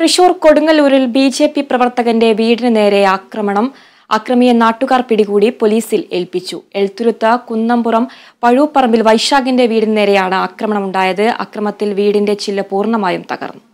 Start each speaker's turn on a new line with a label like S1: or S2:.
S1: തൃശൂർ കൊടുങ്ങല്ലൂരിൽ B J P പ്രവർത്തകന്റെ വീടിന് നേരെ ആക്രമണം അക്രമിയെ നാട്ടുകാർ പിടികൂടി പോലീസിൽ ഏൽപ്പിച്ചു എഴുത്തുരുത്ത് കുന്നംപുറം പഴുപ്പറമ്പിൽ വൈശാഖിന്റെ വീടിന് നേരെയാണ് ആക്രമണമുണ്ടായത് അക്രമത്തിൽ വീടിന്റെ ചില്ല പൂർണ്ണമായും തകർന്നു